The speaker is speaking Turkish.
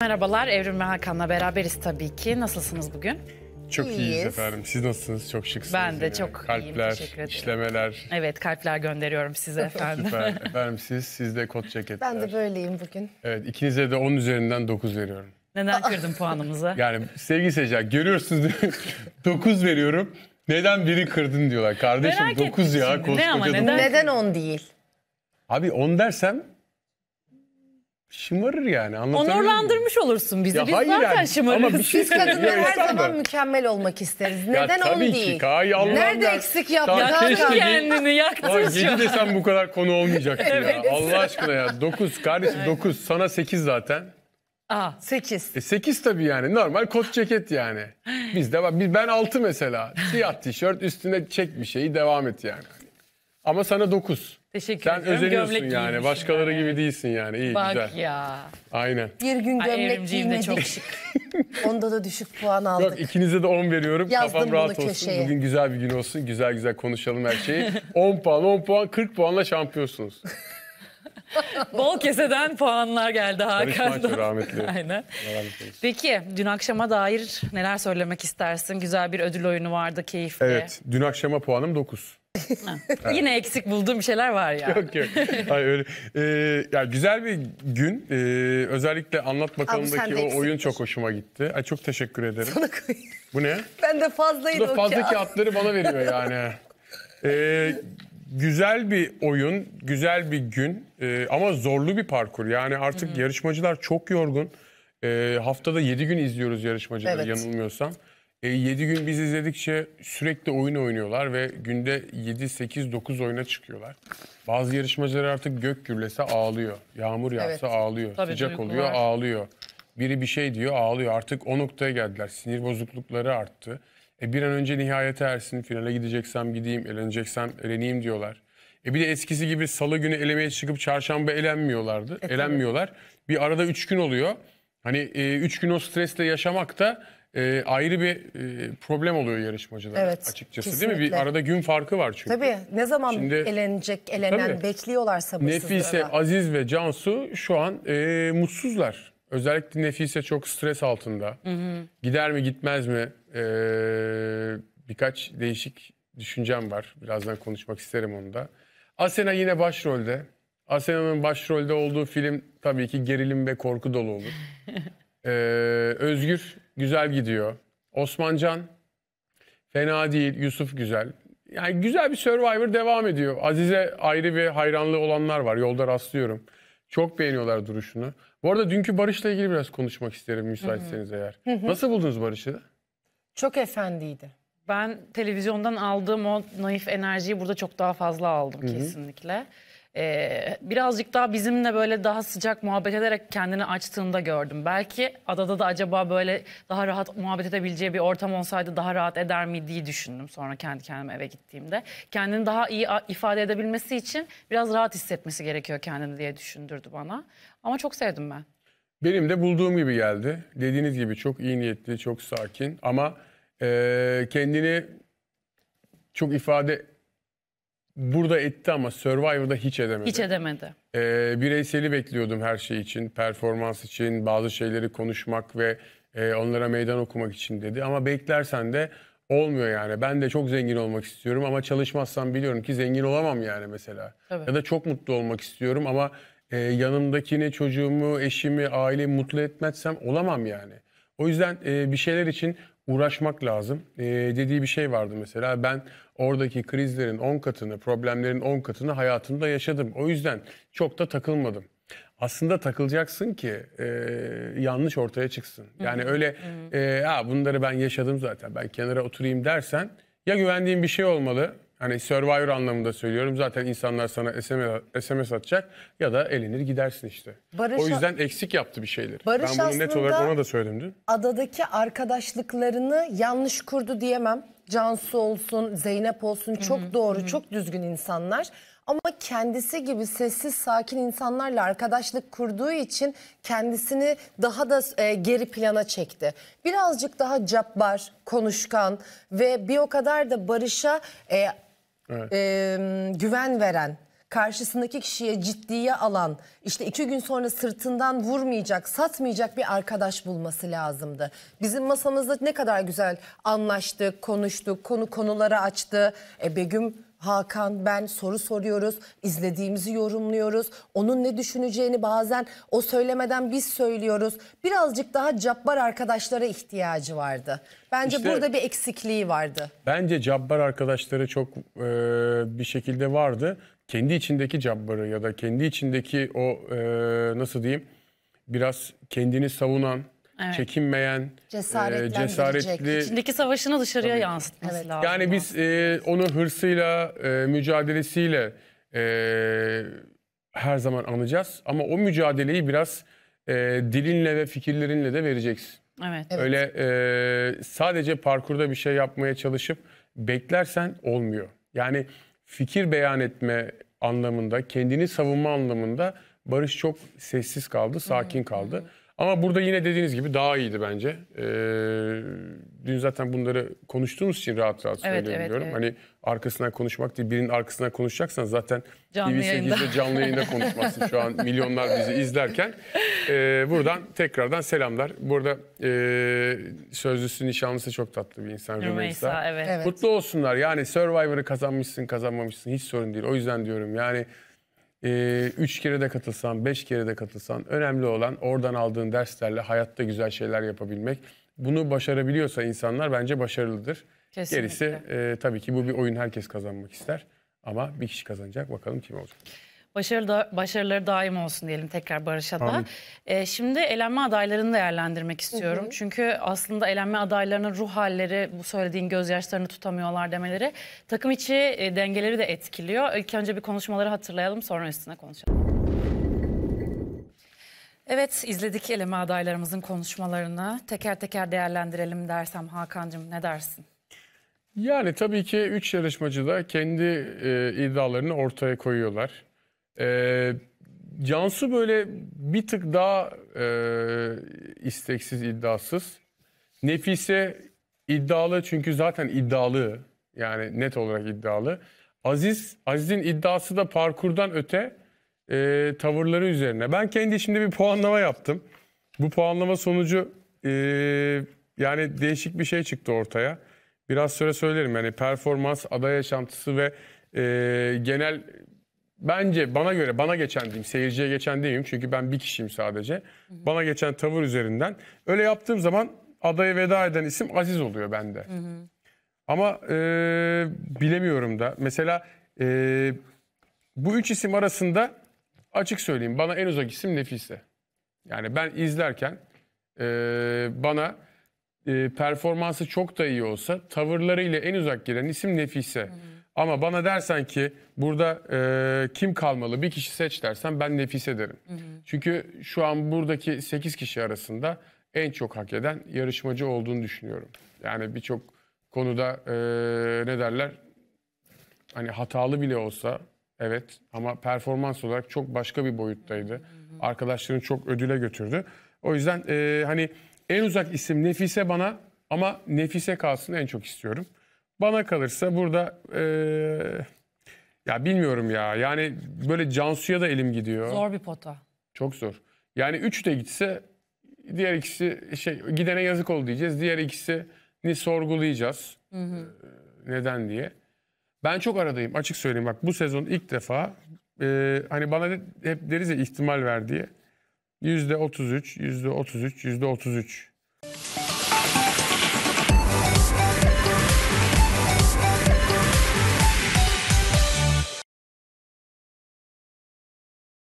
Merhabalar, Evrim ve Hakan'la beraberiz tabii ki. Nasılsınız bugün? Çok iyiyiz, iyiyiz efendim. Siz nasılsınız? Çok şıksınız. Ben de yine. çok kalpler, iyiyim. işlemeler. Evet, kalpler gönderiyorum size efendim. Süper. Efendim siz, siz de kot ceketler. Ben de böyleyim bugün. Evet, ikinize de 10 üzerinden 9 veriyorum. Neden kırdın puanımızı? Yani sevgili seyirciler görüyorsunuz 9 veriyorum. Neden biri kırdın diyorlar. Kardeşim Merak 9 ya koskoca. Ne ama neden? neden 10 değil? Abi 10 dersem şımarır yani. anlatabiliyor muyum? Onurlandırmış olursun bizi. Ya Biz hayır zaten yani. şımarırız. Ama bir şey Biz kadınlar her zaman mükemmel olmak isteriz. Ya Neden onu tabii ki. değil? Hay Allah'ım Nerede ya. eksik yaptın? Ya keşke- Kendini Ay, yaktın şu desem bu kadar konu olmayacaktı ya. Allah aşkına ya. 9 kardeşim 9 sana 8 zaten. Aa, Sekiz. E 8 tabii yani normal kot ceket yani. Bizde var. Biz- Ben 6 mesela. Siyah tişört üstüne çek bir şeyi devam et yani. Ama sana 9. Teşekkür Sen ederim. özeniyorsun yani. Başkaları yani. gibi değilsin yani. İyi Bak güzel. ya. Aynen. Bir gün Ay, gömlek Evrimciğim de giymedik. çok şık. Onda da düşük puan aldık. Yok ikinize de 10 veriyorum. Yazdım Kafam bunu rahat olsun. Bugün güzel bir gün olsun. Güzel güzel konuşalım her şeyi. 10 puan 10 puan 40 puanla şampiyonsunuz. Bol keseden puanlar geldi Barış Hakan'dan. rahmetli. Aynen. Peki dün akşama dair neler söylemek istersin? Güzel bir ödül oyunu vardı keyifli. Evet dün akşama puanım 9. Yine eksik bulduğum şeyler var ya. Yok yok. Hayır öyle. Ee, ya güzel bir gün. Ee, özellikle anlat bakalımdaki o oyun çok hoşuma gitti. Ay çok teşekkür ederim. Sana koyayım. Bu ne? Ben de Bu fazlaydı da o fazla kağıtları bana veriyor yani. Ee, güzel bir oyun, güzel bir gün Ee, ama zorlu bir parkur. Yani artık yarışmacılar çok yorgun. Ee, haftada 7 gün izliyoruz yarışmacıları Evet. yanılmıyorsam. E, 7 gün biz izledikçe şey, sürekli oyun oynuyorlar ve günde 7, 8, 9 oyuna çıkıyorlar. Bazı yarışmacılar artık gök gürlese ağlıyor. Yağmur yağsa Evet. ağlıyor. Tabii, Sıcak duygular. oluyor ağlıyor. Biri bir şey diyor ağlıyor. Artık o noktaya geldiler. Sinir bozuklukları arttı. E bir an önce nihayete ersin. Finale gideceksem gideyim, eleneceksem eleneyim diyorlar. E bir de eskisi gibi salı günü elemeye çıkıp çarşamba elenmiyorlardı. E, elenmiyorlar. Bir arada üç gün oluyor. Hani e, üç gün o stresle yaşamak da e, ayrı bir e, problem oluyor yarışmacılar Evet, açıkçası değil mi? Bir arada gün farkı var çünkü. Tabii ne zaman Şimdi- elenecek, elenen Tabii. bekliyorlar sabırsızlıkla. Nefise, Aziz ve Cansu şu an e, mutsuzlar. Özellikle Nefise çok stres altında. Gider mi gitmez mi? E, birkaç değişik düşüncem var. Birazdan konuşmak isterim onu da. Asena yine başrolde. Asena'nın başrolde olduğu film tabii ki gerilim ve korku dolu olur. Ee, Özgür güzel gidiyor. Osmancan fena değil. Yusuf güzel. Yani güzel bir Survivor devam ediyor. Azize ayrı bir hayranlığı olanlar var. Yolda rastlıyorum. Çok beğeniyorlar duruşunu. Bu arada dünkü Barış'la ilgili biraz konuşmak isterim müsaitseniz eğer. Nasıl buldunuz Barış'ı? Çok efendiydi. Ben televizyondan aldığım o naif enerjiyi burada çok daha fazla aldım Hı-hı. kesinlikle. Ee, birazcık daha bizimle böyle daha sıcak muhabbet ederek kendini açtığında gördüm. Belki adada da acaba böyle daha rahat muhabbet edebileceği bir ortam olsaydı daha rahat eder mi diye düşündüm sonra kendi kendime eve gittiğimde. Kendini daha iyi ifade edebilmesi için biraz rahat hissetmesi gerekiyor kendini diye düşündürdü bana. Ama çok sevdim ben. Benim de bulduğum gibi geldi. Dediğiniz gibi çok iyi niyetli, çok sakin ama e, kendini çok ifade burada etti ama Survivor'da hiç edemedi. Hiç edemedi. E, bireyseli bekliyordum her şey için, performans için, bazı şeyleri konuşmak ve e, onlara meydan okumak için dedi. Ama beklersen de olmuyor yani. Ben de çok zengin olmak istiyorum ama çalışmazsam biliyorum ki zengin olamam yani mesela. Tabii. Ya da çok mutlu olmak istiyorum ama e, yanımdakini, çocuğumu, eşimi, ailemi mutlu etmezsem olamam yani. O yüzden e, bir şeyler için uğraşmak lazım. E, dediği bir şey vardı mesela. Ben oradaki krizlerin 10 katını, problemlerin 10 katını hayatımda yaşadım. O yüzden çok da takılmadım. Aslında takılacaksın ki e, yanlış ortaya çıksın. Yani Hı-hı. öyle e, ha bunları ben yaşadım zaten. Ben kenara oturayım dersen ya güvendiğin bir şey olmalı Hani Survivor anlamında söylüyorum. Zaten insanlar sana SMS, atacak ya da elenir gidersin işte. Barış, o yüzden eksik yaptı bir şeyleri. Barış ben bunu net olarak ona da söyledim dün. Adadaki arkadaşlıklarını yanlış kurdu diyemem. Cansu olsun, Zeynep olsun çok Hı-hı, doğru, hı. çok düzgün insanlar. Ama kendisi gibi sessiz, sakin insanlarla arkadaşlık kurduğu için kendisini daha da e, geri plana çekti. Birazcık daha cabbar, konuşkan ve bir o kadar da Barış'a e, evet. e, güven veren, karşısındaki kişiye ciddiye alan, işte iki gün sonra sırtından vurmayacak, satmayacak bir arkadaş bulması lazımdı. Bizim masamızda ne kadar güzel anlaştık, konuştuk, konu konuları açtı. E Begüm Hakan, ben soru soruyoruz, izlediğimizi yorumluyoruz. Onun ne düşüneceğini bazen o söylemeden biz söylüyoruz. Birazcık daha cabbar arkadaşlara ihtiyacı vardı. Bence İşte- burada bir eksikliği vardı. Bence Cabbar arkadaşları çok e, bir şekilde vardı. Kendi içindeki Cabbar'ı ya da kendi içindeki o e, nasıl diyeyim biraz kendini savunan Evet. Çekinmeyen, e, cesaretli. İçindeki savaşını dışarıya Tabii. yansıtması evet. lazım. Yani biz e, onu hırsıyla, e, mücadelesiyle e, her zaman anacağız. Ama o mücadeleyi biraz e, dilinle ve fikirlerinle de vereceksin. Evet. evet. Öyle e, sadece parkurda bir şey yapmaya çalışıp beklersen olmuyor. Yani fikir beyan etme anlamında, kendini savunma anlamında Barış çok sessiz kaldı, sakin kaldı. Hı hı. Ama burada yine dediğiniz gibi daha iyiydi bence. Ee, dün zaten bunları konuştuğumuz için rahat rahat evet, söyleyebiliyorum. Evet, evet. Hani arkasından konuşmak değil, birinin arkasından konuşacaksan zaten TV8'de canlı yayında konuşmazsın şu an milyonlar bizi izlerken. Ee, buradan tekrardan selamlar. Burada e, sözlüsü nişanlısı çok tatlı bir insan Rümeysa. evet. Mutlu olsunlar yani Survivor'ı kazanmışsın kazanmamışsın hiç sorun değil. O yüzden diyorum yani e, üç kere de katılsan, beş kere de katılsan önemli olan oradan aldığın derslerle hayatta güzel şeyler yapabilmek. Bunu başarabiliyorsa insanlar bence başarılıdır. Kesinlikle. Gerisi e, tabii ki bu bir oyun herkes kazanmak ister ama bir kişi kazanacak bakalım kim olacak. Başarı da, başarıları daim olsun diyelim tekrar Barış'a da. E, şimdi elenme adaylarını değerlendirmek istiyorum. Hı hı. Çünkü aslında elenme adaylarının ruh halleri, bu söylediğin gözyaşlarını tutamıyorlar demeleri takım içi e, dengeleri de etkiliyor. İlk önce bir konuşmaları hatırlayalım sonra üstüne konuşalım. Evet izledik eleme adaylarımızın konuşmalarını. Teker teker değerlendirelim dersem Hakan'cığım ne dersin? Yani tabii ki üç yarışmacı da kendi e, iddialarını ortaya koyuyorlar. Ee, Cansu böyle bir tık daha e, isteksiz, iddiasız. Nefise iddialı çünkü zaten iddialı. Yani net olarak iddialı. Aziz, Aziz'in iddiası da parkurdan öte e, tavırları üzerine. Ben kendi içimde bir puanlama yaptım. Bu puanlama sonucu e, yani değişik bir şey çıktı ortaya. Biraz sonra söylerim yani performans, aday yaşantısı ve e, genel bence bana göre bana geçen diyeyim seyirciye geçen diyeyim çünkü ben bir kişiyim sadece. Hı hı. Bana geçen tavır üzerinden öyle yaptığım zaman adayı veda eden isim Aziz oluyor bende. Hı hı. Ama e, bilemiyorum da mesela e, bu üç isim arasında açık söyleyeyim bana en uzak isim Nefise. Yani ben izlerken e, bana e, performansı çok da iyi olsa tavırlarıyla en uzak gelen isim Nefise. Hı hı. Ama bana dersen ki burada e, kim kalmalı bir kişi seç dersen ben Nefise derim Hı hı. Çünkü şu an buradaki 8 kişi arasında en çok hak eden yarışmacı olduğunu düşünüyorum. Yani birçok konuda e, ne derler hani hatalı bile olsa evet ama performans olarak çok başka bir boyuttaydı. Hı hı. Arkadaşların çok ödüle götürdü. O yüzden e, hani en uzak isim Nefise bana ama Nefise kalsın en çok istiyorum. Bana kalırsa burada e, ya bilmiyorum ya. Yani böyle Cansu'ya da elim gidiyor. Zor bir pota. Çok zor. Yani 3 de gitse diğer ikisi şey gidene yazık ol diyeceğiz. Diğer ikisini sorgulayacağız. Hı hı. E, neden diye. Ben çok aradayım açık söyleyeyim. Bak bu sezon ilk defa e, hani bana de, hep deriz ya ihtimal ver diye. %33, %33, %33.